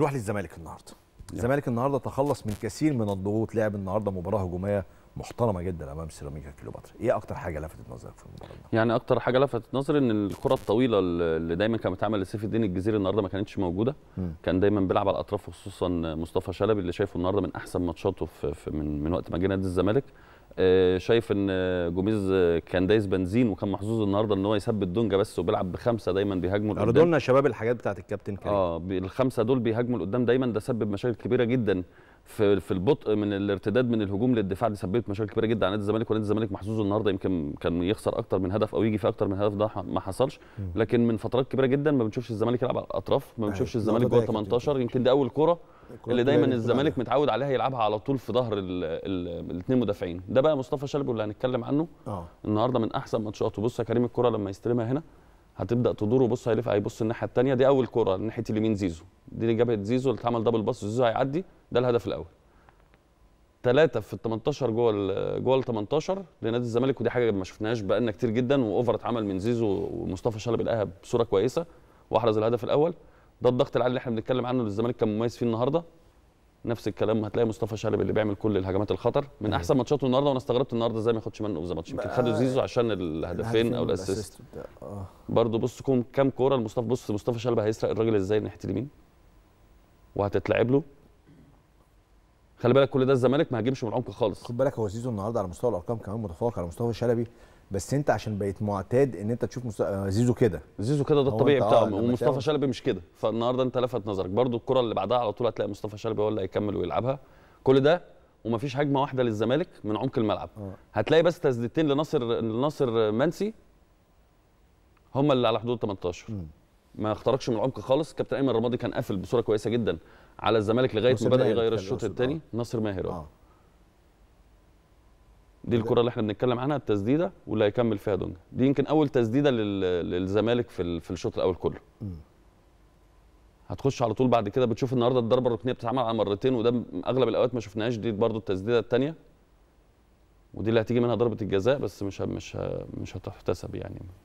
نروح للزمالك النهارده الزمالك النهارده تخلص من كثير من الضغوط لعب النهارده مباراه هجوميه محترمه جدا امام سيراميكا كليوباترا ايه اكتر حاجه لفتت نظرك في المباراه يعني اكتر حاجه لفتت نظري ان الكره الطويله اللي دايما كانت بتعمل لسيف الدين الجزيري النهارده ما كانتش موجوده م. كان دايما بيلعب على الاطراف خصوصا مصطفى شلبي اللي شايفه النهارده من احسن ماتشاته من من وقت ما جه نادي الزمالك آه، شايف ان جوميز كان دايس بنزين وكان محظوظ النهارده ان هو يثبت دونجا بس وبيلعب بخمسه دايما بيهاجموا لقدام عرضوا شباب الحاجات بتاعت الكابتن كريم اه الخمسه دول بيهاجموا لقدام دايما ده سبب مشاكل كبيره جدا في في البطء من الارتداد من الهجوم للدفاع دي سببت مشاكل كبيره جدا على نادي الزمالك ونادي الزمالك محظوظ النهارده يمكن كان يخسر اكتر من هدف او يجي في اكتر من هدف ده ما حصلش لكن من فترات كبيره جدا ما بنشوفش الزمالك يلعب على الاطراف ما أيوة، بنشوفش الزمالك جوه 18 يمكن دي اول كوره اللي دايما الزمالك متعود عليها يلعبها على طول في ظهر الاثنين مدافعين ده بقى مصطفى شلبي اللي هنتكلم عنه آه. النهارده من احسن ماتشاته بص يا كريم الكره لما يستلمها هنا هتبدا تدور وبص هيلف هيبص الناحيه الثانيه دي اول كره ناحيه اليمين زيزو دي اللي جابت زيزو اللي اتعمل دبل باص زيزو هيعدي ده الهدف الاول ثلاثة في ال 18 جوه ال جوه ال 18 لنادي الزمالك ودي حاجة ما شفناهاش بقالنا كتير جدا واوفر اتعمل من زيزو ومصطفى شلبي لقاها بصورة كويسة واحرز الهدف الأول ده الضغط العالي اللي احنا بنتكلم عنه اللي الزمالك كان مميز فيه النهارده نفس الكلام هتلاقي مصطفى شلبي اللي بيعمل كل الهجمات الخطر من أيوه. احسن ماتشاته النهارده وانا استغربت النهارده ازاي ما ياخدش منه اوف ذا ماتش يمكن خدوا زيزو عشان الهدفين او الاسيست آه. برضه بص كام كوره لمصطفى بص مصطفى شلبي هيسرق الراجل ازاي ناحيه اليمين وهتتلعب له خلي بالك كل ده الزمالك ما هاجمش من العمق خالص خد بالك هو زيزو النهارده على مستوى الارقام كمان متفوق على مصطفى شلبي بس انت عشان بقيت معتاد ان انت تشوف آه، زيزو كده زيزو كده ده الطبيعي بتاعه اه ومصطفى شلبي مش كده فالنهارده انت لفت نظرك برده الكره اللي بعدها على طول هتلاقي مصطفى شلبي هو اللي هيكمل ويلعبها كل ده ومفيش هجمه واحده للزمالك من عمق الملعب أوه. هتلاقي بس تسديدتين لناصر لناصر منسي هم اللي على حدود 18 ما اخترقش من العمق خالص كابتن ايمن الرمادي كان قافل بصوره كويسه جدا على الزمالك لغايه ما بدا يغير الشوط الثاني اه. ناصر ماهر اه دي الكره اللي احنا بنتكلم عنها التسديده واللي هيكمل فيها دونجا دي يمكن اول تسديده للزمالك في في الشوط الاول كله هتخش على طول بعد كده بتشوف النهارده الضربه الركنيه بتتعمل على مرتين وده اغلب الاوقات ما شفناهاش دي برده التسديده الثانيه ودي اللي هتيجي منها ضربه الجزاء بس مش مش مش هتحتسب يعني